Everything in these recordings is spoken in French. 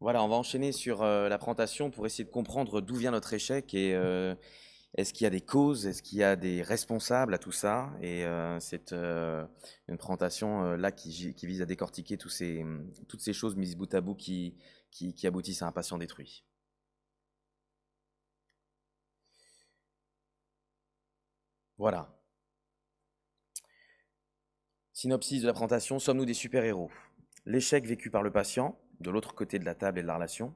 Voilà, on va enchaîner sur euh, la présentation pour essayer de comprendre d'où vient notre échec et euh, est-ce qu'il y a des causes, est-ce qu'il y a des responsables à tout ça. Et euh, c'est une présentation là qui, vise à décortiquer toutes ces choses mises bout à bout qui, qui aboutissent à un patient détruit. Voilà. Synopsis de la présentation, sommes-nous des super-héros L'échec vécu par le patient, de l'autre côté de la table et de la relation.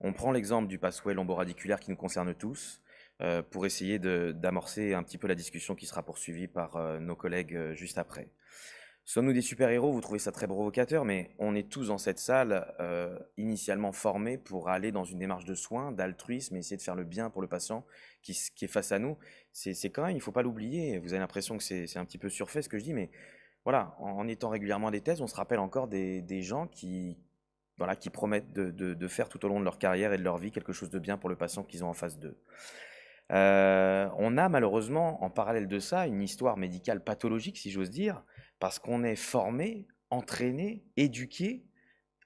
On prend l'exemple du passway lombo-radiculaire qui nous concerne tous euh, pour essayer d'amorcer un petit peu la discussion qui sera poursuivie par euh, nos collègues euh, juste après. Sommes-nous des super-héros Vous trouvez ça très provocateur, mais on est tous dans cette salle initialement formés pour aller dans une démarche de soins, d'altruisme, et essayer de faire le bien pour le patient qui, qui est face à nous. C'est quand même, il ne faut pas l'oublier. Vous avez l'impression que c'est un petit peu surfait ce que je dis, mais voilà, en, étant régulièrement à des thèses, on se rappelle encore des gens qui, qui promettent de, faire tout au long de leur carrière et de leur vie quelque chose de bien pour le patient qu'ils ont en face d'eux. Euh, on a malheureusement en parallèle de ça une histoire médicale pathologique, si j'ose dire, parce qu'on est formé, entraîné, éduqué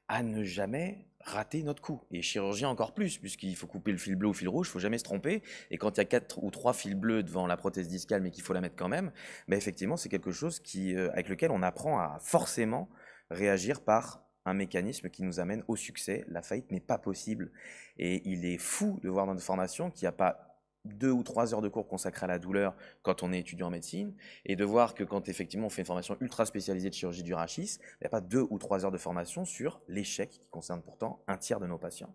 à ne jamais rater notre coup. Et chirurgien encore plus, puisqu'il faut couper le fil bleu ou fil rouge, il faut jamais se tromper. Et quand il y a quatre ou trois fils bleus devant la prothèse discale, mais qu'il faut la mettre quand même, ben effectivement, c'est quelque chose qui, euh, avec lequel on apprend à forcément réagir par un mécanisme qui nous amène au succès. La faillite n'est pas possible. Et il est fou de voir dans notre formation qu'il n'y a pas deux ou trois heures de cours consacrées à la douleur quand on est étudiant en médecine, et de voir que quand effectivement on fait une formation ultra spécialisée de chirurgie du rachis, il n'y a pas deux ou trois heures de formation sur l'échec qui concerne pourtant un tiers de nos patients.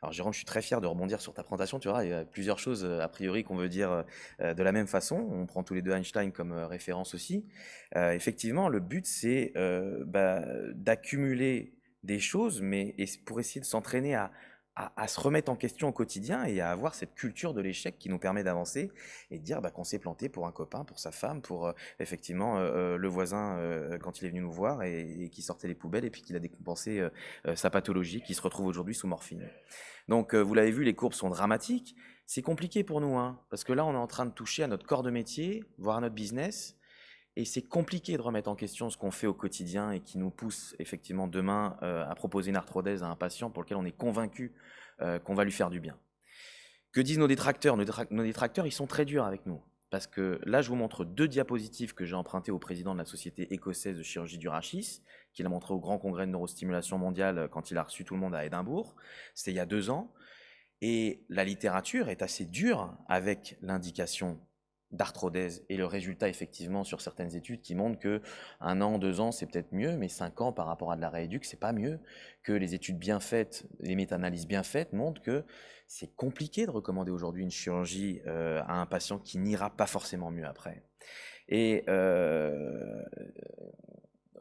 Alors Jérôme, je suis très fier de rebondir sur ta présentation. Tu vois, il y a plusieurs choses euh, a priori qu'on veut dire euh, euh, de la même façon. On prend tous les deux Einstein comme référence aussi. effectivement, le but c'est bah, d'accumuler des choses, mais pour essayer de s'entraîner à, à, se remettre en question au quotidien et à avoir cette culture de l'échec qui nous permet d'avancer et de dire bah, qu'on s'est planté pour un copain, pour sa femme, pour euh, effectivement euh, euh, le voisin quand il est venu nous voir et, qui sortait les poubelles et puis qu'il a décompensé sa pathologie qui se retrouve aujourd'hui sous morphine. Donc vous l'avez vu, les courbes sont dramatiques. C'est compliqué pour nous, hein, parce que là on est en train de toucher à notre corps de métier, voire à notre business. Et c'est compliqué de remettre en question ce qu'on fait au quotidien et qui nous pousse effectivement demain euh, à proposer une arthrodèse à un patient pour lequel on est convaincu euh, qu'on va lui faire du bien. Que disent nos détracteurs nos, détracteurs, ils sont très durs avec nous. Parce que là, je vous montre deux diapositives que j'ai empruntées au président de la Société écossaise de chirurgie du rachis, qu'il a montré au Grand Congrès de neurostimulation mondiale euh, quand il a reçu tout le monde à Édimbourg. C'était il y a deux ans. Et la littérature est assez dure avec l'indication d'arthrodèse. Et le résultat, effectivement, sur certaines études qui montrent que un an, deux ans, c'est peut-être mieux, mais cinq ans par rapport à de la rééduque, c'est pas mieux. Que les études bien faites, les méta-analyses bien faites montrent que c'est compliqué de recommander aujourd'hui une chirurgie euh, à un patient qui n'ira pas forcément mieux après. Et euh,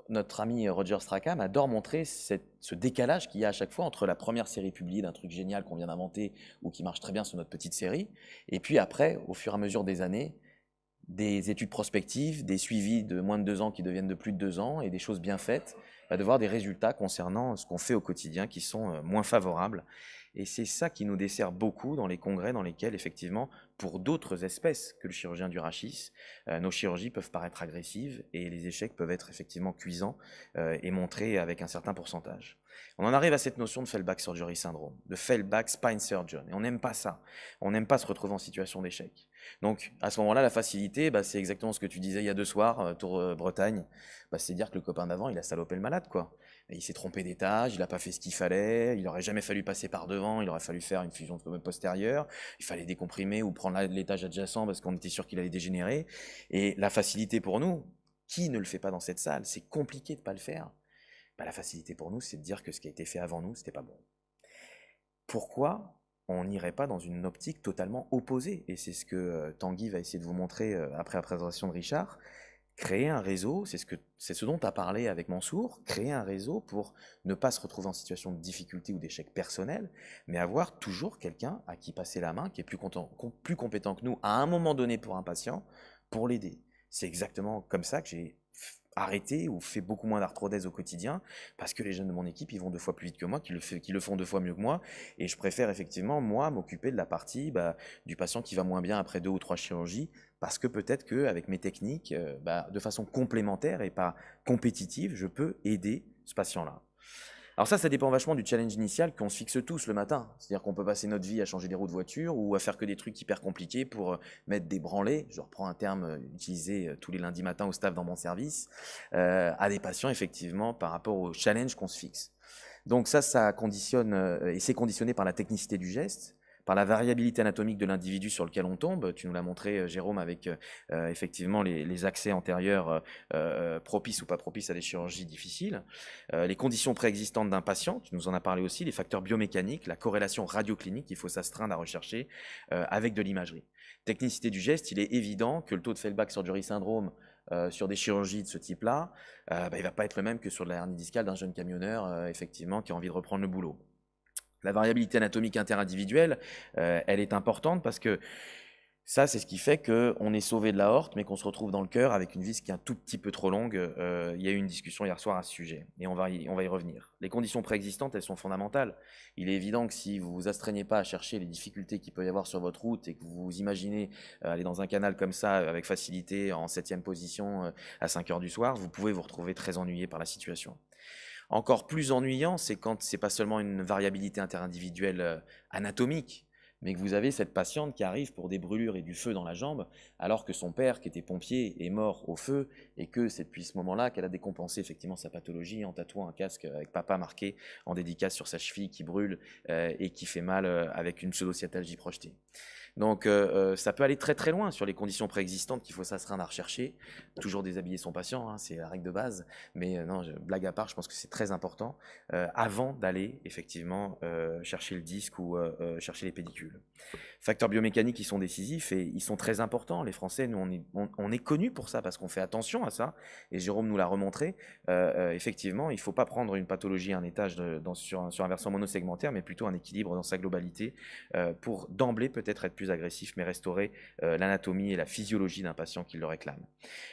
notre ami Roger Strachan adore montrer ce décalage qu'il y a à chaque fois entre la première série publiée d'un truc génial qu'on vient d'inventer ou qui marche très bien sur notre petite série, et puis après, au fur et à mesure des années, des études prospectives, des suivis de moins de deux ans qui deviennent de plus de deux ans et des choses bien faites, bah, de voir des résultats concernant ce qu'on fait au quotidien qui sont euh, moins favorables. Et c'est ça qui nous dessert beaucoup dans les congrès dans lesquels, effectivement, pour d'autres espèces que le chirurgien du rachis, euh, nos chirurgies peuvent paraître agressives et les échecs peuvent être effectivement cuisants euh, et montrés avec un certain pourcentage. On en arrive à cette notion de fellback surgery syndrome, de fellback spine surgeon. Et on n'aime pas ça. On n'aime pas se retrouver en situation d'échec. Donc à ce moment-là, la facilité, bah, c'est exactement ce que tu disais il y a deux soirs, euh, Tour Bretagne. Bah, c'est dire que le copain d'avant, il a salopé le malade, quoi. il s'est trompé d'étage, il n'a pas fait ce qu'il fallait, il aurait jamais fallu passer par devant, il aurait fallu faire une fusion postérieure, il fallait décomprimer ou prendre l'étage adjacent parce qu'on était sûr qu'il allait dégénérer. Et la facilité pour nous, qui ne le fait pas dans cette salle C'est compliqué de ne pas le faire. Bah, la facilité pour nous, c'est de dire que ce qui a été fait avant nous, ce n'était pas bon. Pourquoi on n'irait pas dans une optique totalement opposée Et c'est ce que euh, Tanguy va essayer de vous montrer euh, après la présentation de Richard créer un réseau, c'est ce, c'est ce dont tu as parlé avec Mansour, créer un réseau pour ne pas se retrouver en situation de difficulté ou d'échec personnel, mais avoir toujours quelqu'un à qui passer la main, qui est plus, compétent que nous à un moment donné pour un patient, pour l'aider. C'est exactement comme ça que j'ai arrêté ou fait beaucoup moins d'arthrodèse au quotidien parce que les jeunes de mon équipe ils vont deux fois plus vite que moi, qui le, font deux fois mieux que moi et je préfère effectivement moi m'occuper de la partie bah, du patient qui va moins bien après deux ou trois chirurgies parce que peut-être qu'avec mes techniques, euh, bah, de façon complémentaire et pas compétitive, je peux aider ce patient-là. Alors ça, ça dépend vachement du challenge initial qu'on se fixe tous le matin. C'est-à-dire qu'on peut passer notre vie à changer des roues de voiture ou à faire que des trucs hyper compliqués pour euh, mettre des branlés, je reprends un terme euh, utilisé tous les lundis matins au staff dans mon service, à des patients effectivement par rapport au challenge qu'on se fixe. Donc ça, ça conditionne et c'est conditionné par la technicité du geste, par la variabilité anatomique de l'individu sur lequel on tombe. Tu nous l'as montré, euh, Jérôme, avec euh, euh, effectivement les, accès antérieurs propices ou pas propices à des chirurgies difficiles. les conditions préexistantes d'un patient, tu nous en as parlé aussi, les facteurs biomécaniques, la corrélation radioclinique, il faut s'astreindre à rechercher avec de l'imagerie. Technicité du geste, il est évident que le taux de sur riz syndrome sur des chirurgies de ce type-là, bah, il ne va pas être le même que sur de la hernie discale d'un jeune camionneur, effectivement, qui a envie de reprendre le boulot. La variabilité anatomique interindividuelle, euh, elle est importante parce que ça, c'est ce qui fait qu'on est sauvé de la horte, mais qu'on se retrouve dans le cœur avec une vis qui est un tout petit peu trop longue. Euh, il y a eu une discussion hier soir à ce sujet, et on va, y, on va y revenir. Les conditions préexistantes, elles sont fondamentales. Il est évident que si vous vous astreignez pas à chercher les difficultés qu'il peut y avoir sur votre route et que vous vous imaginez euh, aller dans un canal comme ça avec facilité en septième position à 5 heures du soir, vous pouvez vous retrouver très ennuyé par la situation. Encore plus ennuyant, c'est quand ce n'est pas seulement une variabilité interindividuelle euh, anatomique, mais que vous avez cette patiente qui arrive pour des brûlures et du feu dans la jambe, alors que son père, qui était pompier, est mort au feu, et que c'est depuis ce moment-là qu'elle a décompensé effectivement sa pathologie en tatouant un casque avec papa marqué en dédicace sur sa cheville qui brûle euh, et qui fait mal euh, avec une pseudo projetée. Donc euh, euh, ça peut aller très très loin sur les conditions préexistantes qu'il faut s'assurer à rechercher. Toujours déshabiller son patient, hein, c'est la règle de base. Mais euh, non, je, blague à part, je pense que c'est très important avant d'aller effectivement chercher le disque ou chercher les pédicules. Facteurs biomécaniques qui sont décisifs et ils sont très importants. Les Français, nous, on est, on, connus pour ça parce qu'on fait attention à ça. Et Jérôme nous l'a remontré. effectivement, il ne faut pas prendre une pathologie, à un étage sur, sur, un versant monosegmentaire, mais plutôt un équilibre dans sa globalité pour d'emblée peut-être être plus agressif, mais restaurer euh, l'anatomie et la physiologie d'un patient qui le réclame.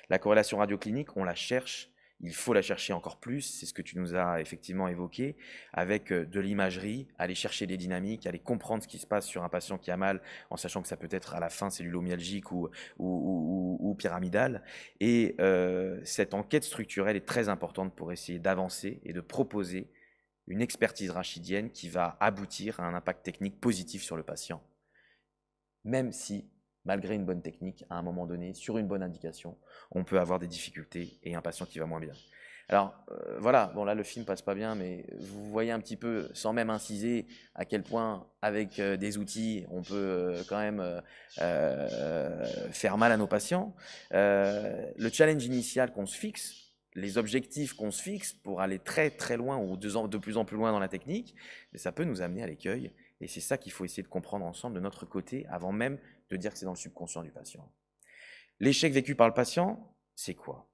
La corrélation radioclinique, on la cherche, il faut la chercher encore plus, c'est ce que tu nous as effectivement évoqué, avec euh, de l'imagerie, aller chercher des dynamiques, aller comprendre ce qui se passe sur un patient qui a mal, en sachant que ça peut être à la fin cellulomyalgique ou, ou, pyramidale. Et euh, cette enquête structurelle est très importante pour essayer d'avancer et de proposer une expertise rachidienne qui va aboutir à un impact technique positif sur le patient même si, malgré une bonne technique, à un moment donné, sur une bonne indication, on peut avoir des difficultés et un patient qui va moins bien. Alors euh, voilà, bon là le film passe pas bien, mais vous voyez un petit peu, sans même inciser, à quel point avec euh, des outils on peut euh, quand même faire mal à nos patients. le challenge initial qu'on se fixe, les objectifs qu'on se fixe pour aller très très loin ou de, de plus en plus loin dans la technique, ça peut nous amener à l'écueil et c'est ça qu'il faut essayer de comprendre ensemble de notre côté avant même de dire que c'est dans le subconscient du patient. L'échec vécu par le patient, c'est quoi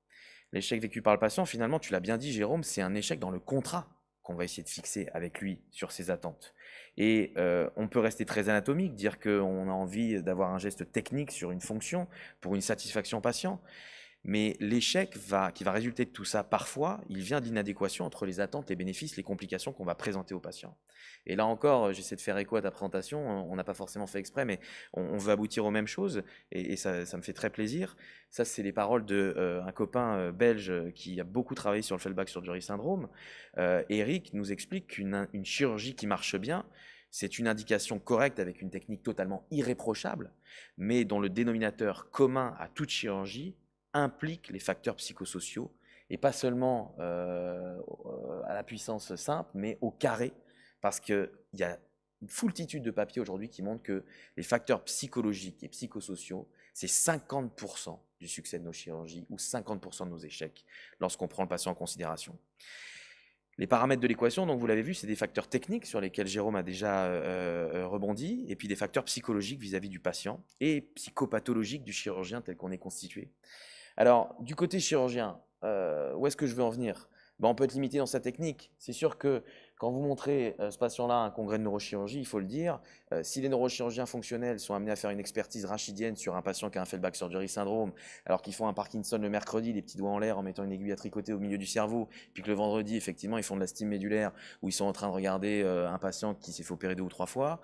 L'échec vécu par le patient, finalement, tu l'as bien dit, Jérôme, c'est un échec dans le contrat qu'on va essayer de fixer avec lui sur ses attentes. Et euh, on peut rester très anatomique, dire qu'on a envie d'avoir un geste technique sur une fonction pour une satisfaction patient. Mais l'échec qui va résulter de tout ça, parfois, il vient d'inadéquation entre les attentes, les bénéfices, les complications qu'on va présenter aux patients. Et là encore, euh, j'essaie de faire écho à ta présentation, on n'a pas forcément fait exprès, mais on, veut aboutir aux mêmes choses, et, ça, me fait très plaisir. Ça, c'est les paroles d'un euh, copain euh, belge qui a beaucoup travaillé sur le fallback jury syndrome. Eric nous explique qu'une chirurgie qui marche bien, c'est une indication correcte avec une technique totalement irréprochable, mais dont le dénominateur commun à toute chirurgie, implique les facteurs psychosociaux, et pas seulement euh, à la puissance simple, mais au carré, parce qu'il y a une foultitude de papiers aujourd'hui qui montrent que les facteurs psychologiques et psychosociaux, c'est 50% du succès de nos chirurgies ou 50% de nos échecs lorsqu'on prend le patient en considération. Les paramètres de l'équation, donc vous l'avez vu, c'est des facteurs techniques sur lesquels Jérôme a déjà euh, euh, rebondi, et puis des facteurs psychologiques vis à -vis du patient et psychopathologiques du chirurgien tel qu'on est constitué. Alors, du côté chirurgien, euh, où est-ce que je veux en venir ben, On peut être limité dans sa technique. C'est sûr que quand vous montrez euh, ce patient-là à un congrès de neurochirurgie, il faut le dire, euh, si les neurochirurgiens fonctionnels sont amenés à faire une expertise rachidienne sur un patient qui a un sur surgery syndrome, alors qu'ils font un Parkinson le mercredi, les petits doigts en l'air en mettant une aiguille à tricoter au milieu du cerveau, puis que le vendredi, effectivement, ils font de la stime médulaire où ils sont en train de regarder un patient qui s'est fait opérer deux ou trois fois,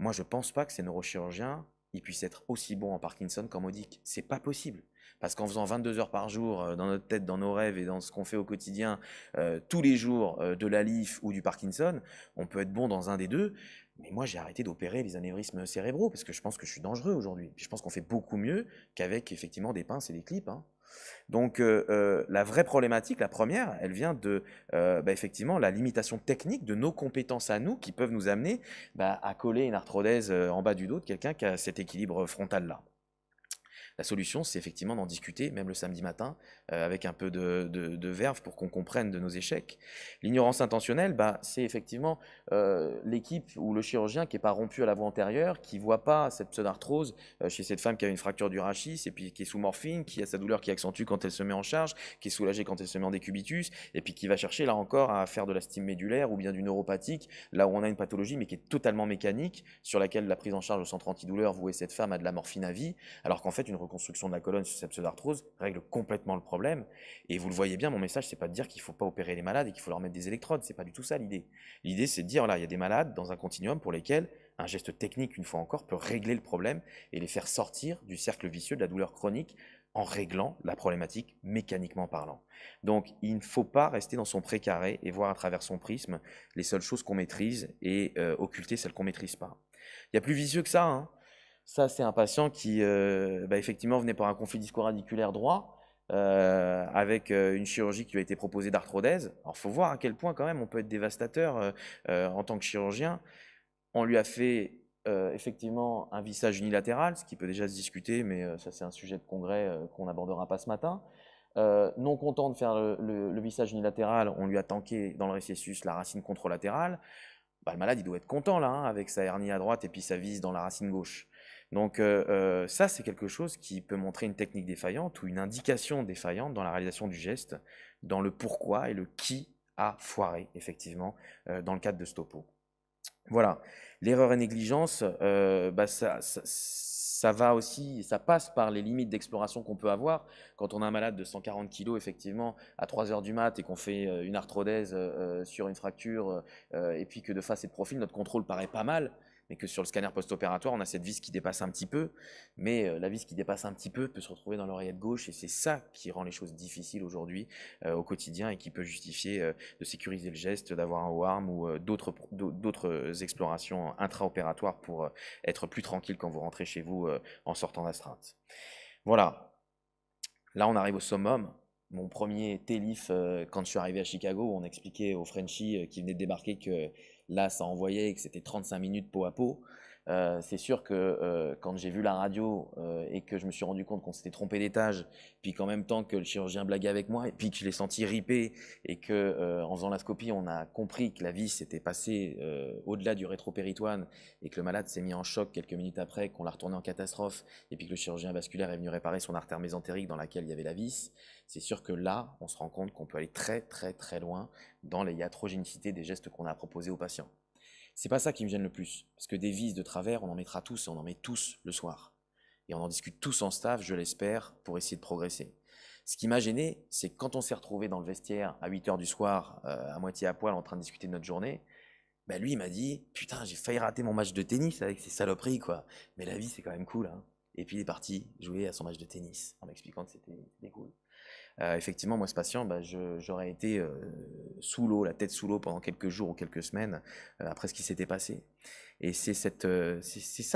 moi, je ne pense pas que ces neurochirurgiens ils puissent être aussi bons en Parkinson qu'en modique. C'est pas possible. Parce qu'en faisant 22 heures par jour euh, dans notre tête, dans nos rêves et dans ce qu'on fait au quotidien, euh, tous les jours euh, de la LIF ou du Parkinson, on peut être bon dans un des deux. Mais moi, j'ai arrêté d'opérer les anévrismes cérébraux parce que je pense que je suis dangereux aujourd'hui. Je pense qu'on fait beaucoup mieux qu'avec effectivement des pinces et des clips. Hein. Donc la vraie problématique, la première, elle vient de bah, effectivement la limitation technique de nos compétences à nous qui peuvent nous amener bah, à coller une arthrodèse en bas du dos de quelqu'un qui a cet équilibre frontal là. La solution, c'est effectivement d'en discuter, même le samedi matin, euh, avec un peu de, verve pour qu'on comprenne de nos échecs. L'ignorance intentionnelle, bah, c'est effectivement euh, l'équipe ou le chirurgien qui n'est pas rompu à la voie antérieure, qui ne voit pas cette pseudarthrose euh, chez cette femme qui a une fracture du rachis et puis qui est sous morphine, qui a sa douleur qui accentue quand elle se met en charge, qui est soulagée quand elle se met en décubitus, et puis qui va chercher là encore à faire de la stime médulaire ou bien du neuropathique, là où on a une pathologie mais qui est totalement mécanique, sur laquelle la prise en charge au centre antidouleur vouait cette femme à de la morphine à vie, alors qu'en fait une construction de la colonne sur cette pseudarthrose règle complètement le problème. Et vous le voyez bien, mon message, c'est pas de dire qu'il faut pas opérer les malades et qu'il faut leur mettre des électrodes. C'est pas du tout ça l'idée. L'idée, c'est de dire là, il y a des malades dans un continuum pour lesquels un geste technique, une fois encore, peut régler le problème et les faire sortir du cercle vicieux de la douleur chronique en réglant la problématique mécaniquement parlant. Donc il ne faut pas rester dans son précaré et voir à travers son prisme les seules choses qu'on maîtrise et euh, occulter celles qu'on maîtrise pas. Il y a plus vicieux que ça. Hein. Ça, c'est un patient qui, euh, bah, effectivement, venait par un conflit disco-radiculaire droit, euh, avec euh, une chirurgie qui lui a été proposée d'arthrodèse. Alors, faut voir à quel point, quand même, on peut être dévastateur en tant que chirurgien. On lui a fait effectivement un vissage unilatéral, ce qui peut déjà se discuter, mais ça, c'est un sujet de congrès qu'on n'abordera pas ce matin. non content de faire le, le, vissage unilatéral, on lui a tanké dans le récessus la racine contralatérale. Bah, le malade, il doit être content là, hein, avec sa hernie à droite et puis sa vis dans la racine gauche. Donc euh, euh, ça, c'est quelque chose qui peut montrer une technique défaillante ou une indication défaillante dans la réalisation du geste, dans le pourquoi et le qui a foiré, effectivement, euh, dans le cadre de Stopo. Voilà, l'erreur et négligence, bah, ça, va aussi, ça passe par les limites d'exploration qu'on peut avoir. Quand on a un malade de 140 kg, effectivement, à 3 heures du mat et qu'on fait une arthrodèse sur une fracture et puis que de face et de profil, notre contrôle paraît pas mal, mais que sur le scanner post-opératoire, on a cette vis qui dépasse un petit peu, mais euh, la vis qui dépasse un petit peu peut se retrouver dans l'oreillette gauche, et c'est ça qui rend les choses difficiles aujourd'hui euh, au quotidien et qui peut justifier euh, de sécuriser le geste, d'avoir un warm ou d'autres explorations intra-opératoires pour être plus tranquille quand vous rentrez chez vous en sortant d'astreinte. Voilà. Là, on arrive au summum mon premier TELIF quand je suis arrivé à Chicago, on expliquait aux Frenchies qui venaient de débarquer que Là, ça envoyait que c'était 35 minutes peau à peau. Euh, c'est sûr que euh, quand j'ai vu la radio euh, et que je me suis rendu compte qu'on s'était trompé d'étage, puis qu'en même temps que le chirurgien blaguait avec moi, et puis que je l'ai senti riper, et que en faisant la scopie, on a compris que la vis s'était passée au-delà du rétropéritoine, et que le malade s'est mis en choc quelques minutes après, qu'on l'a retourné en catastrophe, et puis que le chirurgien vasculaire est venu réparer son artère mésentérique dans laquelle il y avait la vis, c'est sûr que là, on se rend compte qu'on peut aller très très très loin dans les iatrogénicités des gestes qu'on a proposés aux patients. C'est pas ça qui me gêne le plus, parce que des vis de travers, on en mettra tous, et on en met tous le soir. Et on en discute tous en staff, je l'espère, pour essayer de progresser. Ce qui m'a gêné, c'est quand on s'est retrouvé dans le vestiaire à 8 h du soir, euh, à moitié à poil, en train de discuter de notre journée, bah lui, il m'a dit Putain, j'ai failli rater mon match de tennis avec ces saloperies, quoi. Mais la vie, c'est quand même cool. Hein. Et puis, il est parti jouer à son match de tennis en m'expliquant que c'était cool. Euh, effectivement, moi, ce patient, bah, j'aurais été euh, sous l'eau, la tête sous l'eau pendant quelques jours ou quelques semaines euh, après ce qui s'était passé. Et c'est ça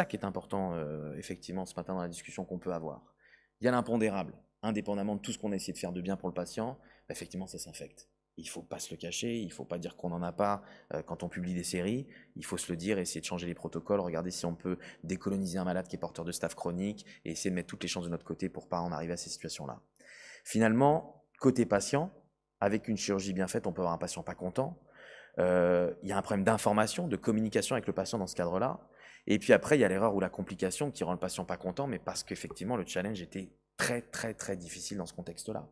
qui est important, effectivement, ce matin dans la discussion qu'on peut avoir. Il y a l'impondérable, indépendamment de tout ce qu'on a essayé de faire de bien pour le patient, bah, effectivement, ça s'infecte. Il faut pas se le cacher, il faut pas dire qu'on n'en a pas quand on publie des séries. Il faut se le dire, essayer de changer les protocoles, regarder si on peut décoloniser un malade qui est porteur de staph chronique et essayer de mettre toutes les chances de notre côté pour pas en arriver à ces situations-là. Finalement, côté patient, avec une chirurgie bien faite, on peut avoir un patient pas content. Euh, il y a un problème d'information, de communication avec le patient dans ce cadre-là. Et puis après, il y a l'erreur ou la complication qui rend le patient pas content, mais parce qu'effectivement, le challenge était très, très, très difficile dans ce contexte-là.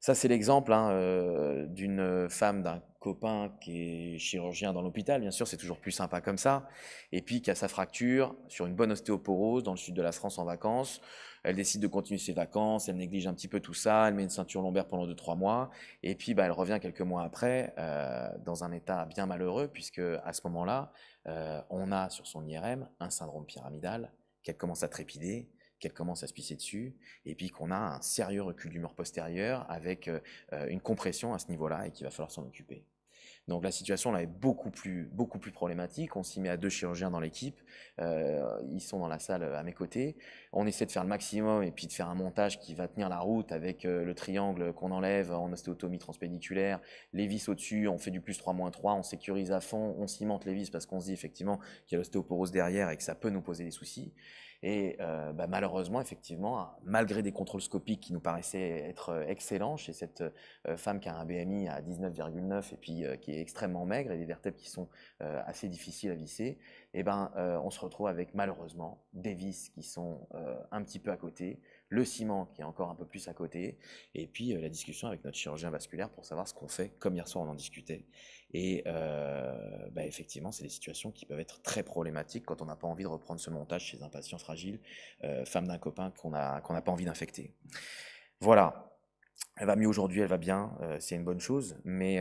Ça, c'est l'exemple hein, euh, d'une femme d'un copain qui est chirurgien dans l'hôpital, bien sûr, c'est toujours plus sympa comme ça, et puis qui a sa fracture sur une bonne ostéoporose dans le sud de la France en vacances. Elle décide de continuer ses vacances, elle néglige un petit peu tout ça, elle met une ceinture lombaire pendant 2-3 mois, et puis bah, elle revient quelques mois après euh, dans un état bien malheureux, puisque à ce moment-là, euh, on a sur son IRM un syndrome pyramidal qu'elle commence à trépider, qu'elle commence à se pisser dessus, et puis qu'on a un sérieux recul d'humeur postérieur avec euh, une compression à ce niveau-là et qu'il va falloir s'en occuper. Donc la situation là est beaucoup plus, problématique. On s'y met à deux chirurgiens dans l'équipe. Euh, ils sont dans la salle euh, à mes côtés. On essaie de faire le maximum et puis de faire un montage qui va tenir la route avec euh, le triangle qu'on enlève en ostéotomie transpédiculaire, les vis au-dessus, on fait du plus 3 3, on sécurise à fond, on cimente les vis parce qu'on se dit effectivement qu'il y a l'ostéoporose derrière et que ça peut nous poser des soucis. Et euh, bah, malheureusement, effectivement, hein, malgré des contrôles scopiques qui nous paraissaient être euh, excellents chez cette euh, femme qui a un BMI à 19,9 et puis qui est extrêmement maigre et des vertèbres qui sont assez difficiles à visser, et eh ben, on se retrouve avec malheureusement des vis qui sont un petit peu à côté, le ciment qui est encore un peu plus à côté, et puis la discussion avec notre chirurgien vasculaire pour savoir ce qu'on fait, comme hier soir on en discutait. Et euh, bah, effectivement, c'est des situations qui peuvent être très problématiques quand on n'a pas envie de reprendre ce montage chez un patient fragile, euh, femme d'un copain qu'on n'a pas envie d'infecter. Voilà. Elle va mieux aujourd'hui, elle va bien, euh, c'est une bonne chose, mais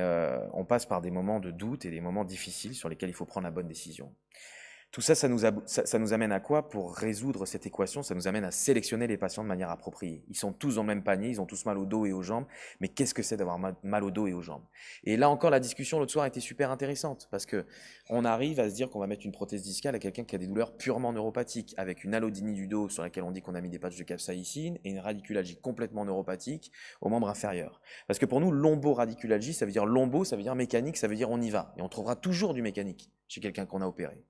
on passe par des moments de doute et des moments difficiles sur lesquels il faut prendre la bonne décision. Tout ça, ça nous, amène à quoi Pour résoudre cette équation, ça nous amène à sélectionner les patients de manière appropriée. Ils sont tous dans le même panier, ils ont tous mal au dos et aux jambes, mais qu'est-ce que c'est d'avoir mal au dos et aux jambes Et là encore, la discussion l'autre soir a été super intéressante, parce que on arrive à se dire qu'on va mettre une prothèse discale à quelqu'un qui a des douleurs purement neuropathiques, avec une allodynie du dos sur laquelle on dit qu'on a mis des patchs de capsaïcine, et une radiculalgie complètement neuropathique au membre inférieur. Parce que pour nous, lombo radiculalgie ça veut dire lombo, ça veut dire mécanique, ça veut dire on y va, et on trouvera toujours du mécanique chez quelqu'un qu'on a opéré.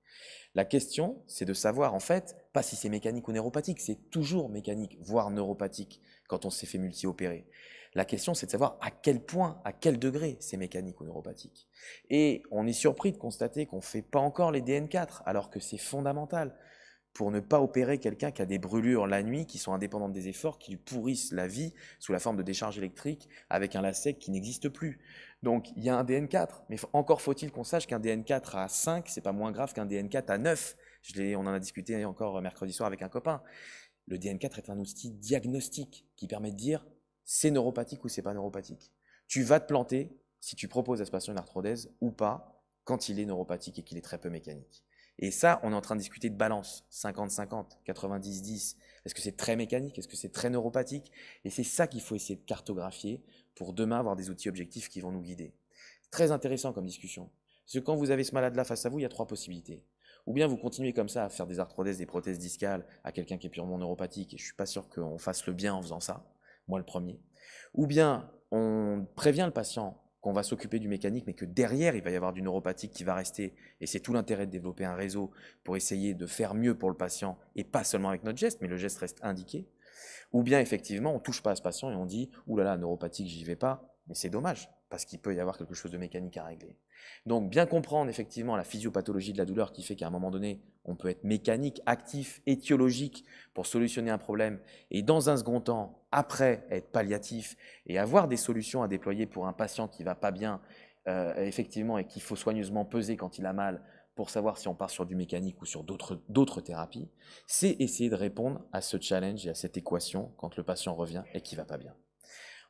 La question, c'est de savoir en fait, pas si c'est mécanique ou neuropathique, c'est toujours mécanique, voire neuropathique quand on s'est fait multi-opérer. La question, c'est de savoir à quel point, à quel degré c'est mécanique ou neuropathique. Et on est surpris de constater qu'on ne fait pas encore les DN4, alors que c'est fondamental pour ne pas opérer quelqu'un qui a des brûlures la nuit, qui sont indépendantes des efforts, qui pourrissent la vie sous la forme de décharges électriques, avec un lacet qui n'existe plus. Donc il y a un DN4, mais encore faut-il qu'on sache qu'un DN4 à 5, c'est pas moins grave qu'un DN4 à 9. on en a discuté encore euh, mercredi soir avec un copain. Le DN4 est un outil diagnostique qui permet de dire c'est neuropathique ou c'est pas neuropathique. Tu vas te planter si tu proposes à ce patient une arthrodèse ou pas quand il est neuropathique et qu'il est très peu mécanique. Et ça, on est en train de discuter de balance, 50-50, 90-10. Est-ce que c'est très mécanique Est-ce que c'est très neuropathique Et c'est ça qu'il faut essayer de cartographier pour demain avoir des outils objectifs qui vont nous guider. Très intéressant comme discussion. Parce que quand vous avez ce malade-là face à vous, il y a trois possibilités. Ou bien vous continuez comme ça à faire des arthrodèses, des prothèses discales à quelqu'un qui est purement neuropathique, et je ne suis pas sûr qu'on fasse le bien en faisant ça, moi le premier. Ou bien on prévient le patient qu'on va s'occuper du mécanique, mais que derrière, il va y avoir du neuropathique qui va rester. Et c'est tout l'intérêt de développer un réseau pour essayer de faire mieux pour le patient, et pas seulement avec notre geste, mais le geste reste indiqué. Ou bien, effectivement, on touche pas à ce patient et on dit, là oulala, neuropathique, j'y vais pas, mais c'est dommage parce qu'il peut y avoir quelque chose de mécanique à régler. Donc bien comprendre effectivement la physiopathologie de la douleur qui fait qu'à un moment donné, on peut être mécanique, actif, étiologique pour solutionner un problème, et dans un second temps, après, être palliatif et avoir des solutions à déployer pour un patient qui va pas bien, euh, effectivement, et qu'il faut soigneusement peser quand il a mal pour savoir si on part sur du mécanique ou sur d'autres thérapies, c'est essayer de répondre à ce challenge et à cette équation quand le patient revient et qu'il va pas bien.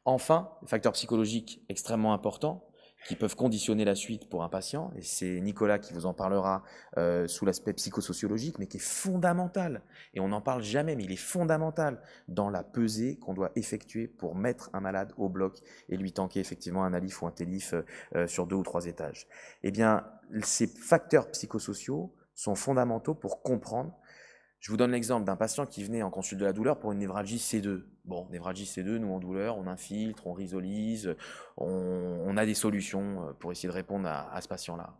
Enfin, facteurs psychologiques extrêmement important qui peuvent conditionner la suite pour un patient, et c'est Nicolas qui vous en parlera euh, sous l'aspect psychosociologique, mais qui est fondamental, et on n'en parle jamais, mais il est fondamental dans la pesée qu'on doit effectuer pour mettre un malade au bloc et lui tanker effectivement un alif ou un telif euh, sur deux ou trois étages. Eh bien, ces facteurs psychosociaux sont fondamentaux pour comprendre je vous donne l'exemple d'un patient qui venait en consulte de la douleur pour une névralgie C2. Bon, névralgie C2, nous en douleur, on infiltre, on rhizolise, on, a des solutions euh, pour essayer de répondre à, ce patient-là.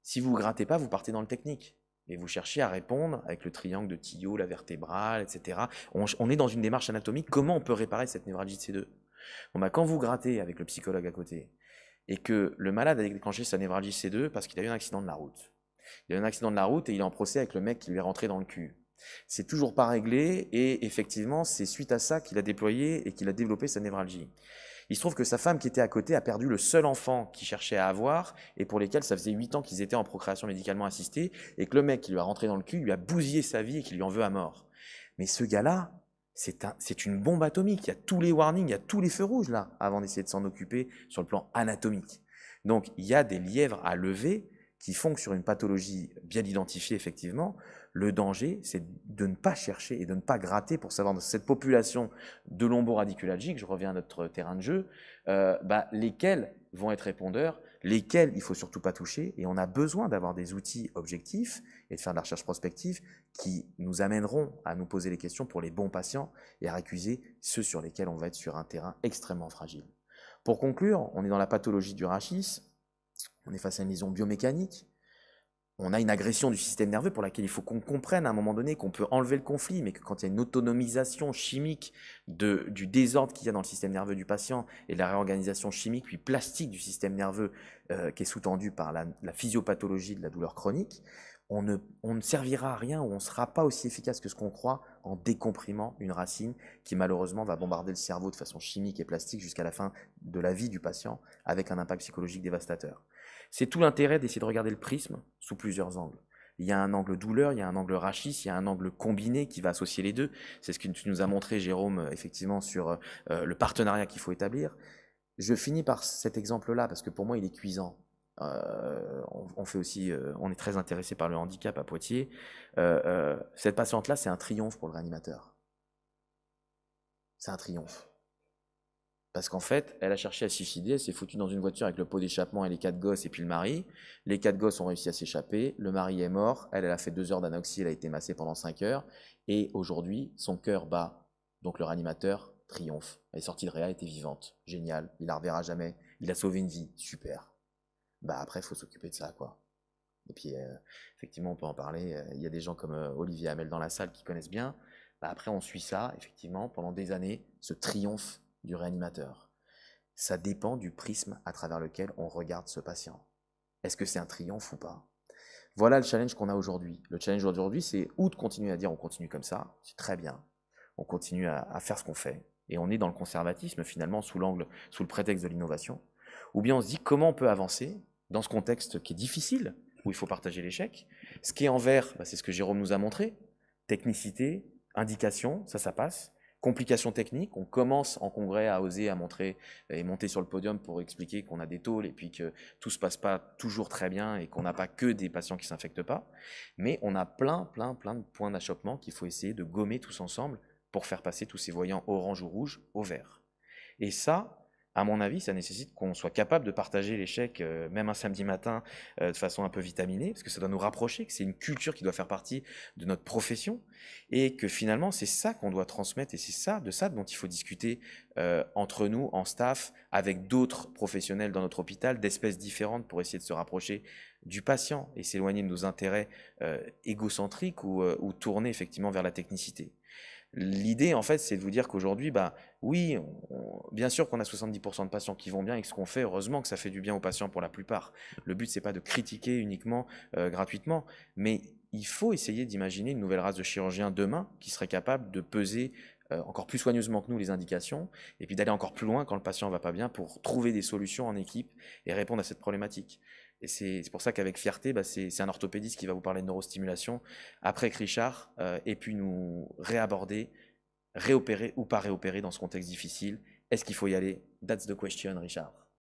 Si vous ne grattez pas, vous partez dans le technique. Et vous cherchez à répondre avec le triangle de Tillot, la vertébrale, etc. On, est dans une démarche anatomique. Comment on peut réparer cette névralgie de C2 bon, bah, Quand vous grattez avec le psychologue à côté et que le malade a déclenché sa névralgie C2 parce qu'il a eu un accident de la route, il a eu un accident de la route et il est en procès avec le mec qui lui est rentré dans le cul. C'est toujours pas réglé et effectivement, c'est suite à ça qu'il a déployé et qu'il a développé sa névralgie. Il se trouve que sa femme qui était à côté a perdu le seul enfant qu'il cherchait à avoir et pour lesquels ça faisait 8 ans qu'ils étaient en procréation médicalement assistée et que le mec qui lui a rentré dans le cul lui a bousillé sa vie et qu'il lui en veut à mort. Mais ce gars-là, c'est une bombe atomique. Il y a tous les warnings, il y a tous les feux rouges là avant d'essayer de s'en occuper sur le plan anatomique. Donc il y a des lièvres à lever qui que sur une pathologie bien identifiée, effectivement, le danger, c'est de ne pas chercher et de ne pas gratter pour savoir dans cette population de lomboradiculalgiques, je reviens à notre terrain de jeu, euh, bah, lesquels vont être répondeurs, lesquels il faut surtout pas toucher. Et on a besoin d'avoir des outils objectifs et de faire de la recherche prospective qui nous amèneront à nous poser les questions pour les bons patients et à récuser ceux sur lesquels on va être sur un terrain extrêmement fragile. Pour conclure, on est dans la pathologie du rachis on est face à une liaison biomécanique, on a une agression du système nerveux pour laquelle il faut qu'on comprenne à un moment donné qu'on peut enlever le conflit, mais que quand il y a une autonomisation chimique du désordre qu'il y a dans le système nerveux du patient et la réorganisation chimique puis plastique du système nerveux euh, qui est sous-tendue par la, physiopathologie de la douleur chronique, on ne, on ne servira à rien ou on ne sera pas aussi efficace que ce qu'on croit en décomprimant une racine qui malheureusement va bombarder le cerveau de façon chimique et plastique jusqu'à la fin de la vie du patient avec un impact psychologique dévastateur. C'est tout l'intérêt d'essayer de regarder le prisme sous plusieurs angles. Il y a un angle douleur, il y a un angle rachis, il y a un angle combiné qui va associer les deux. C'est ce que tu nous as montré, Jérôme, euh, effectivement, sur euh, euh, le partenariat qu'il faut établir. Je finis par cet exemple-là parce que pour moi, il est cuisant. on, fait aussi, on est très intéressé par le handicap à Poitiers. cette patiente-là, c'est un triomphe pour le réanimateur. C'est un triomphe. Parce qu'en fait, elle a cherché à se suicider, elle s'est foutue dans une voiture avec le pot d'échappement et les quatre gosses et puis le mari. Les quatre gosses ont réussi à s'échapper, le mari est mort, elle, a fait deux heures d'anoxie, elle a été massée pendant cinq heures, et aujourd'hui, son cœur bat. Donc le réanimateur triomphe. Elle est sortie de réa, elle était vivante. Génial, il la reverra jamais. Il a sauvé une vie, super. Bah après, il faut s'occuper de ça, quoi. Et puis, euh, effectivement, on peut en parler. Euh, il y a des gens comme euh, Olivier Hamel dans la salle qui connaissent bien. Bah, après, on suit ça, effectivement, pendant des années, ce triomphe du réanimateur. Ça dépend du prisme à travers lequel on regarde ce patient. Est-ce que c'est un triomphe ou pas Voilà le challenge qu'on a aujourd'hui. Le challenge aujourd'hui, c'est ou de continuer à dire on continue comme ça, c'est très bien, on continue à, faire ce qu'on fait, et on est dans le conservatisme finalement sous l'angle, sous le prétexte de l'innovation, ou bien on se dit comment on peut avancer dans ce contexte qui est difficile, où il faut partager l'échec. Ce qui est en vert, bah, c'est ce que Jérôme nous a montré, technicité, indication, ça, ça passe. Complications techniques, on commence en congrès à oser, à montrer et monter sur le podium pour expliquer qu'on a des tôles et puis que tout se passe pas toujours très bien et qu'on n'a pas que des patients qui s'infectent pas. Mais on a plein, plein, plein de points d'achoppement qu'il faut essayer de gommer tous ensemble pour faire passer tous ces voyants orange ou rouge au vert. Et ça, à mon avis, ça nécessite qu'on soit capable de partager l'échec, euh, même un samedi matin, euh, de façon un peu vitaminée, parce que ça doit nous rapprocher, que c'est une culture qui doit faire partie de notre profession, et que finalement, c'est ça qu'on doit transmettre, et c'est ça, de ça dont il faut discuter euh, entre nous, en staff, avec d'autres professionnels dans notre hôpital, d'espèces différentes, pour essayer de se rapprocher du patient et s'éloigner de nos intérêts égocentriques ou, ou tourner effectivement vers la technicité. L'idée, en fait, c'est de vous dire qu'aujourd'hui, bah, oui, bien sûr qu'on a 70% de patients qui vont bien et que ce qu'on fait, heureusement que ça fait du bien aux patients pour la plupart. Le but, c'est pas de critiquer uniquement euh, gratuitement, mais il faut essayer d'imaginer une nouvelle race de chirurgiens demain qui serait capable de peser euh, encore plus soigneusement que nous les indications, et puis d'aller encore plus loin quand le patient va pas bien pour trouver des solutions en équipe et répondre à cette problématique. Et c'est pour ça qu'avec fierté, bah, c'est un orthopédiste qui va vous parler de neurostimulation après Richard ait euh, et puis nous réaborder, réopérer ou pas réopérer dans ce contexte difficile. Est-ce qu'il faut y aller That's the question, Richard.